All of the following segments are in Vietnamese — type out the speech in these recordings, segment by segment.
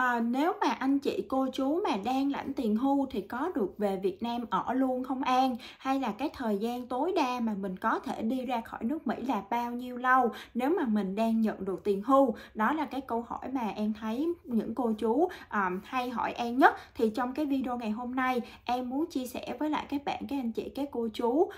à, nếu mà anh chị cô chú mà đang lãnh tiền hưu thì có được về Việt Nam ở luôn không An hay là cái thời gian tối đa mà mình có thể đi ra khỏi nước Mỹ là bao nhiêu lâu nếu mà mình đang nhận được tiền hưu đó là cái câu hỏi mà em thấy những cô chú um, hay hỏi An nhất thì trong cái video ngày hôm nay em muốn chia sẻ với lại các bạn các anh chị các cô chú uh,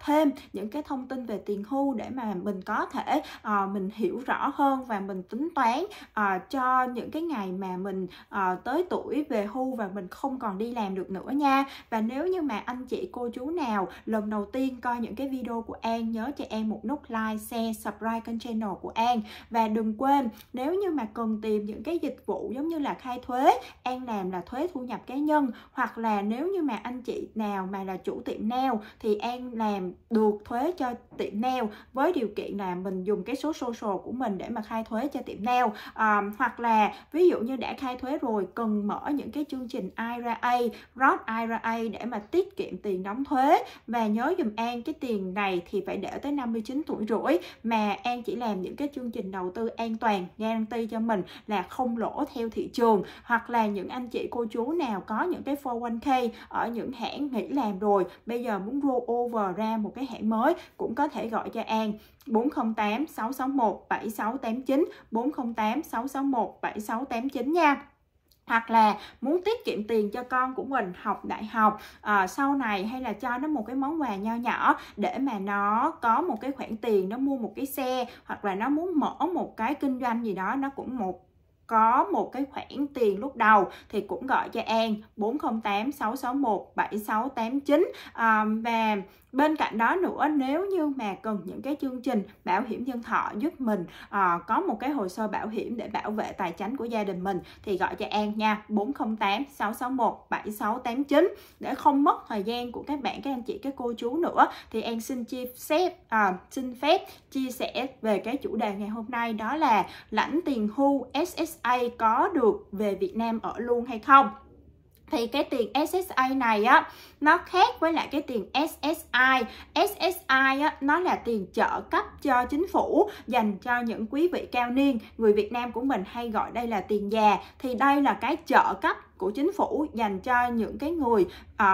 thêm những cái thông tin về tiền hưu để mà mình có thể uh, mình hiểu rõ hơn và mình tính toán uh, cho những cái ngày mà mình uh, tới tuổi về hưu và mình không còn đi làm được nữa nha và nếu như mà anh chị cô chú nào lần đầu tiên coi những cái video của An nhớ cho em một nút like, share, subscribe kênh channel của An và đừng quên nếu như mà cần tìm những cái dịch vụ giống như là khai thuế An làm là thuế thu nhập cá nhân hoặc là nếu như mà anh chị nào mà là chủ tiệm nail thì An làm được thuế cho tiệm nail với điều kiện là mình dùng cái số social của mình để mà khai thuế cho tiệm nail à, hoặc là ví dụ như đã đã khai thuế rồi cần mở những cái chương trình IRA, Roth IRA để mà tiết kiệm tiền đóng thuế và nhớ dùm An cái tiền này thì phải để tới 59 tuổi rưỡi mà An chỉ làm những cái chương trình đầu tư an toàn guarantee cho mình là không lỗ theo thị trường hoặc là những anh chị cô chú nào có những cái 401k ở những hãng nghỉ làm rồi bây giờ muốn roll over ra một cái hãng mới cũng có thể gọi cho An 408 661 7689 408 661 7689 chính nha hoặc là muốn tiết kiệm tiền cho con của mình học đại học à, sau này hay là cho nó một cái món quà nho nhỏ để mà nó có một cái khoản tiền nó mua một cái xe hoặc là nó muốn mở một cái kinh doanh gì đó nó cũng một có một cái khoản tiền lúc đầu thì cũng gọi cho An 408 661 7689 à, và bên cạnh đó nữa nếu như mà cần những cái chương trình bảo hiểm nhân thọ giúp mình à, có một cái hồ sơ bảo hiểm để bảo vệ tài chính của gia đình mình thì gọi cho An nha 408 661 7689 để không mất thời gian của các bạn các anh chị các cô chú nữa thì An xin chia sẻ à, xin phép chia sẻ về cái chủ đề ngày hôm nay đó là lãnh tiền hưu SSA có được về Việt Nam ở luôn hay không thì cái tiền SSA này á nó khác với lại cái tiền SSI SSI á, nó là tiền trợ cấp cho chính phủ dành cho những quý vị cao niên người Việt Nam của mình hay gọi đây là tiền già thì đây là cái trợ cấp của chính phủ dành cho những cái người uh,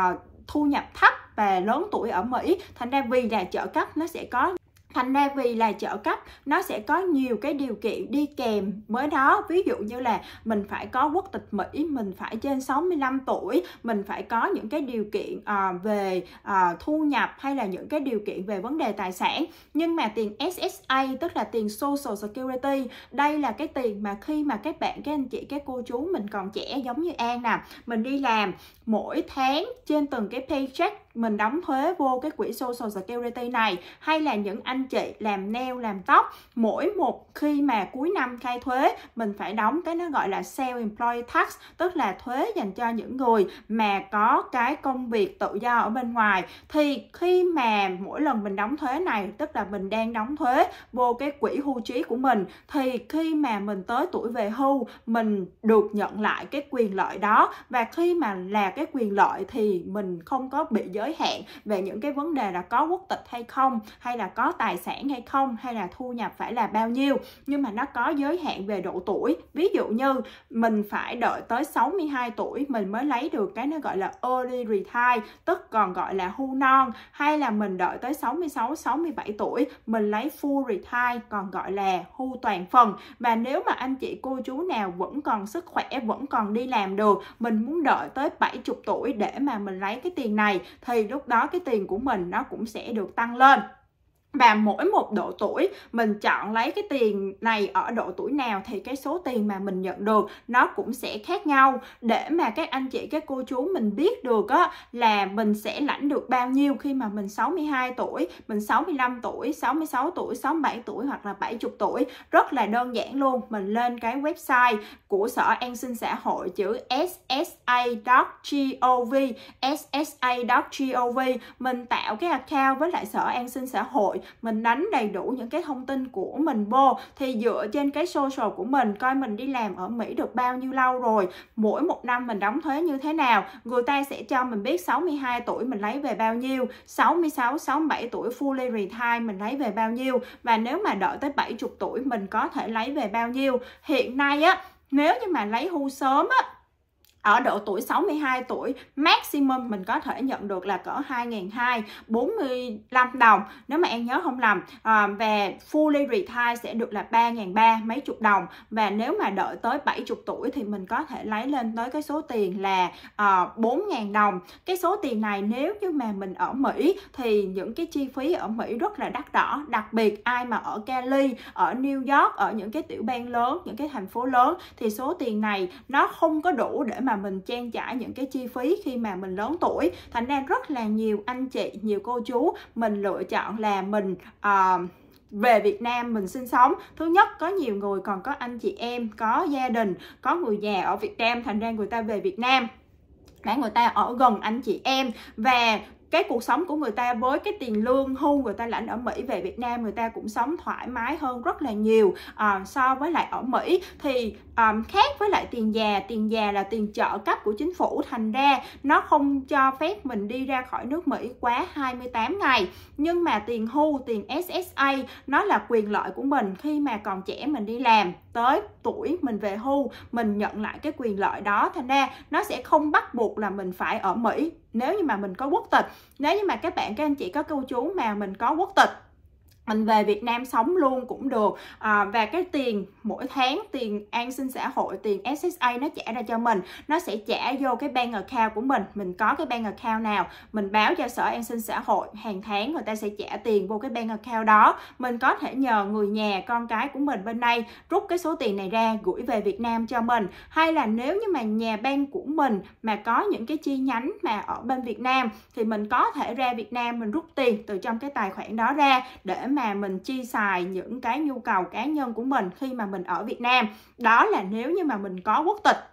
thu nhập thấp và lớn tuổi ở Mỹ thành ra vì là trợ cấp nó sẽ có Thành ra vì là trợ cấp nó sẽ có nhiều cái điều kiện đi kèm với đó Ví dụ như là mình phải có quốc tịch Mỹ, mình phải trên 65 tuổi Mình phải có những cái điều kiện à, về à, thu nhập hay là những cái điều kiện về vấn đề tài sản Nhưng mà tiền SSA tức là tiền Social Security Đây là cái tiền mà khi mà các bạn, các anh chị, các cô chú mình còn trẻ giống như An nè Mình đi làm mỗi tháng trên từng cái paycheck mình đóng thuế vô cái quỹ social security này hay là những anh chị làm nail làm tóc mỗi một khi mà cuối năm khai thuế mình phải đóng cái nó gọi là self employed tax tức là thuế dành cho những người mà có cái công việc tự do ở bên ngoài thì khi mà mỗi lần mình đóng thuế này tức là mình đang đóng thuế vô cái quỹ hưu trí của mình thì khi mà mình tới tuổi về hưu mình được nhận lại cái quyền lợi đó và khi mà là cái quyền lợi thì mình không có bị giới hạn về những cái vấn đề là có quốc tịch hay không hay là có tài sản hay không hay là thu nhập phải là bao nhiêu nhưng mà nó có giới hạn về độ tuổi ví dụ như mình phải đợi tới 62 tuổi mình mới lấy được cái nó gọi là early retire tức còn gọi là hưu non hay là mình đợi tới 66 67 tuổi mình lấy full retire còn gọi là hưu toàn phần và nếu mà anh chị cô chú nào vẫn còn sức khỏe vẫn còn đi làm được mình muốn đợi tới 7 chục tuổi để mà mình lấy cái tiền này thì lúc đó cái tiền của mình nó cũng sẽ được tăng lên và mỗi một độ tuổi mình chọn lấy cái tiền này ở độ tuổi nào thì cái số tiền mà mình nhận được nó cũng sẽ khác nhau để mà các anh chị các cô chú mình biết được á là mình sẽ lãnh được bao nhiêu khi mà mình 62 tuổi, mình 65 tuổi, 66 tuổi, 67 tuổi hoặc là 70 tuổi. Rất là đơn giản luôn, mình lên cái website của Sở An sinh xã hội chữ ssa.gov, ssa.gov, mình tạo cái account với lại Sở An sinh xã hội mình đánh đầy đủ những cái thông tin của mình vô thì dựa trên cái social của mình coi mình đi làm ở Mỹ được bao nhiêu lâu rồi mỗi một năm mình đóng thuế như thế nào người ta sẽ cho mình biết 62 tuổi mình lấy về bao nhiêu 66 67 tuổi fully retire mình lấy về bao nhiêu và nếu mà đợi tới 70 tuổi mình có thể lấy về bao nhiêu hiện nay á nếu như mà lấy hưu sớm á ở độ tuổi 62 tuổi maximum mình có thể nhận được là cỡ 2.200 45 đồng nếu mà em nhớ không lầm à, và fully retire sẽ được là 3.300 mấy chục đồng và nếu mà đợi tới 70 tuổi thì mình có thể lấy lên tới cái số tiền là à, 4.000 đồng cái số tiền này nếu như mà mình ở Mỹ thì những cái chi phí ở Mỹ rất là đắt đỏ đặc biệt ai mà ở Cali ở New York ở những cái tiểu bang lớn những cái thành phố lớn thì số tiền này nó không có đủ để mà mà mình trang trải những cái chi phí khi mà mình lớn tuổi thành ra rất là nhiều anh chị nhiều cô chú mình lựa chọn là mình uh, về Việt Nam mình sinh sống thứ nhất có nhiều người còn có anh chị em có gia đình có người nhà ở Việt Nam thành ra người ta về Việt Nam để người ta ở gần anh chị em và cái cuộc sống của người ta với cái tiền lương hưu người ta lãnh ở Mỹ về Việt Nam người ta cũng sống thoải mái hơn rất là nhiều à, so với lại ở Mỹ thì um, khác với lại tiền già tiền già là tiền trợ cấp của chính phủ thành ra nó không cho phép mình đi ra khỏi nước Mỹ quá 28 ngày nhưng mà tiền hưu tiền SSA nó là quyền lợi của mình khi mà còn trẻ mình đi làm tới tuổi mình về hưu mình nhận lại cái quyền lợi đó thành ra nó sẽ không bắt buộc là mình phải ở Mỹ nếu như mà mình có quốc tịch nếu như mà các bạn các anh chị có cô chú mà mình có quốc tịch mình về Việt Nam sống luôn cũng được à, và cái tiền mỗi tháng tiền an sinh xã hội tiền SSA nó trả ra cho mình nó sẽ trả vô cái bank account của mình mình có cái bank account nào mình báo cho sở an sinh xã hội hàng tháng người ta sẽ trả tiền vô cái bank account đó mình có thể nhờ người nhà con cái của mình bên đây rút cái số tiền này ra gửi về Việt Nam cho mình hay là nếu như mà nhà bank của mình mà có những cái chi nhánh mà ở bên Việt Nam thì mình có thể ra Việt Nam mình rút tiền từ trong cái tài khoản đó ra để mà mình chi xài những cái nhu cầu cá nhân của mình khi mà mình ở Việt Nam đó là nếu như mà mình có quốc tịch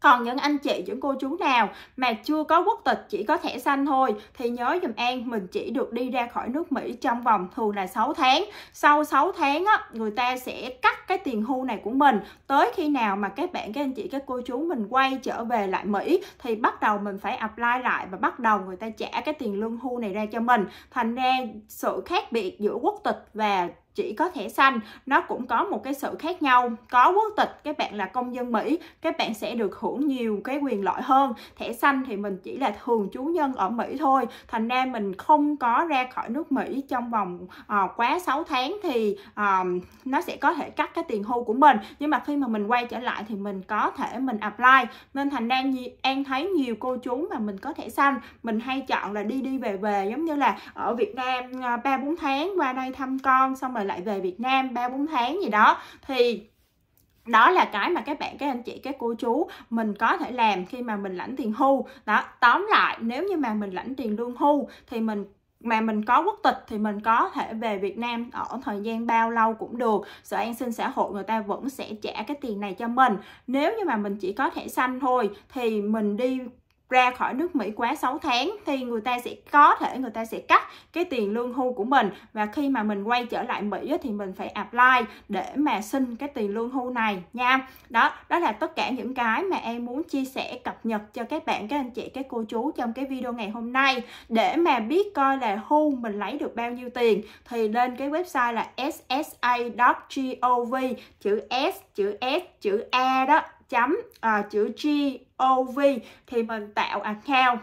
còn những anh chị, những cô chú nào mà chưa có quốc tịch chỉ có thẻ xanh thôi thì nhớ dùm An mình chỉ được đi ra khỏi nước Mỹ trong vòng thường là 6 tháng. Sau 6 tháng á, người ta sẽ cắt cái tiền hưu này của mình. Tới khi nào mà các bạn, các anh chị, các cô chú mình quay trở về lại Mỹ thì bắt đầu mình phải apply lại và bắt đầu người ta trả cái tiền lương hưu này ra cho mình. Thành ra sự khác biệt giữa quốc tịch và chỉ có thẻ xanh nó cũng có một cái sự khác nhau có quốc tịch các bạn là công dân Mỹ các bạn sẽ được hưởng nhiều cái quyền lợi hơn thẻ xanh thì mình chỉ là thường trú nhân ở Mỹ thôi thành ra mình không có ra khỏi nước Mỹ trong vòng à, quá 6 tháng thì à, nó sẽ có thể cắt cái tiền hưu của mình nhưng mà khi mà mình quay trở lại thì mình có thể mình apply nên thành ra An thấy nhiều cô chú mà mình có thẻ xanh mình hay chọn là đi đi về về giống như là ở Việt Nam ờ, ba bốn tháng qua đây thăm con xong rồi rồi lại về Việt Nam 3 4 tháng gì đó thì đó là cái mà các bạn các anh chị các cô chú mình có thể làm khi mà mình lãnh tiền hưu đó tóm lại nếu như mà mình lãnh tiền lương hưu thì mình mà mình có quốc tịch thì mình có thể về Việt Nam ở thời gian bao lâu cũng được sự an sinh xã hội người ta vẫn sẽ trả cái tiền này cho mình nếu như mà mình chỉ có thẻ xanh thôi thì mình đi ra khỏi nước Mỹ quá 6 tháng thì người ta sẽ có thể người ta sẽ cắt cái tiền lương hưu của mình và khi mà mình quay trở lại Mỹ thì mình phải apply để mà xin cái tiền lương hưu này nha đó đó là tất cả những cái mà em muốn chia sẻ cập nhật cho các bạn các anh chị các cô chú trong cái video ngày hôm nay để mà biết coi là hưu mình lấy được bao nhiêu tiền thì lên cái website là ssa.gov chữ s chữ s chữ a đó chấm uh, chữ V thì mình tạo account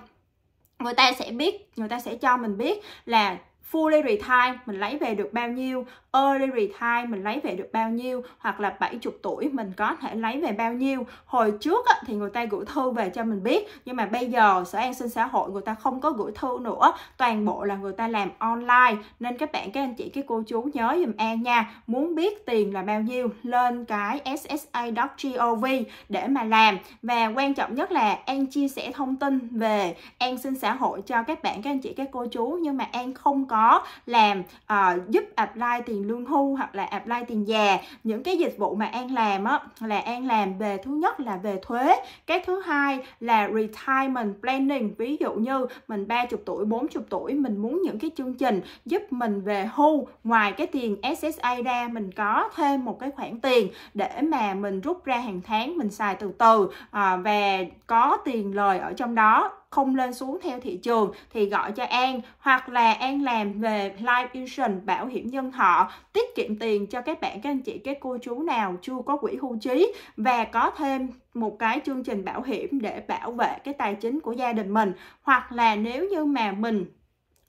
người ta sẽ biết người ta sẽ cho mình biết là full dairy mình lấy về được bao nhiêu early retire mình lấy về được bao nhiêu hoặc là 70 tuổi mình có thể lấy về bao nhiêu hồi trước á, thì người ta gửi thư về cho mình biết nhưng mà bây giờ sở an sinh xã hội người ta không có gửi thư nữa toàn bộ là người ta làm online nên các bạn các anh chị các cô chú nhớ dùm an nha muốn biết tiền là bao nhiêu lên cái ssa.gov để mà làm và quan trọng nhất là an chia sẻ thông tin về an sinh xã hội cho các bạn các anh chị các cô chú nhưng mà an không có có làm uh, giúp apply tiền lương hưu hoặc là apply tiền già những cái dịch vụ mà an làm á là an làm về thứ nhất là về thuế cái thứ hai là retirement planning ví dụ như mình 30 tuổi 40 tuổi mình muốn những cái chương trình giúp mình về hưu ngoài cái tiền SSA ra mình có thêm một cái khoản tiền để mà mình rút ra hàng tháng mình xài từ từ à, và có tiền lời ở trong đó không lên xuống theo thị trường thì gọi cho An hoặc là An làm về life insurance bảo hiểm nhân thọ tiết kiệm tiền cho các bạn các anh chị các cô chú nào chưa có quỹ hưu trí và có thêm một cái chương trình bảo hiểm để bảo vệ cái tài chính của gia đình mình hoặc là nếu như mà mình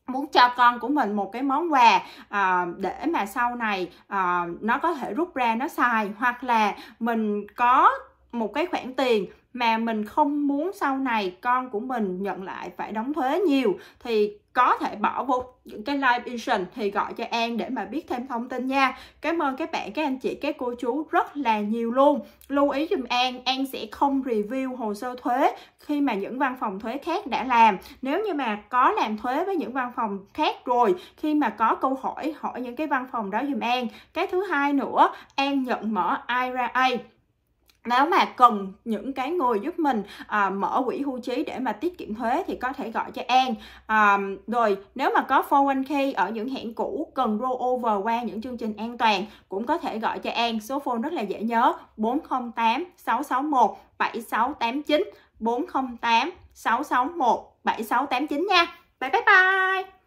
muốn cho con của mình một cái món quà à, để mà sau này à, nó có thể rút ra nó xài hoặc là mình có một cái khoản tiền mà mình không muốn sau này con của mình nhận lại phải đóng thuế nhiều thì có thể bỏ vô những cái live insurance thì gọi cho An để mà biết thêm thông tin nha. Cảm ơn các bạn, các anh chị, các cô chú rất là nhiều luôn. Lưu ý dùm An, An sẽ không review hồ sơ thuế khi mà những văn phòng thuế khác đã làm. Nếu như mà có làm thuế với những văn phòng khác rồi, khi mà có câu hỏi hỏi những cái văn phòng đó dùm An. Cái thứ hai nữa, An nhận mở IRA nếu mà cần những cái người giúp mình à, mở quỹ hưu trí để mà tiết kiệm thuế thì có thể gọi cho An à, rồi nếu mà có 401k ở những hãng cũ cần roll over qua những chương trình an toàn cũng có thể gọi cho An số phone rất là dễ nhớ 408 661 7689 408 661 7689 nha bye bye bye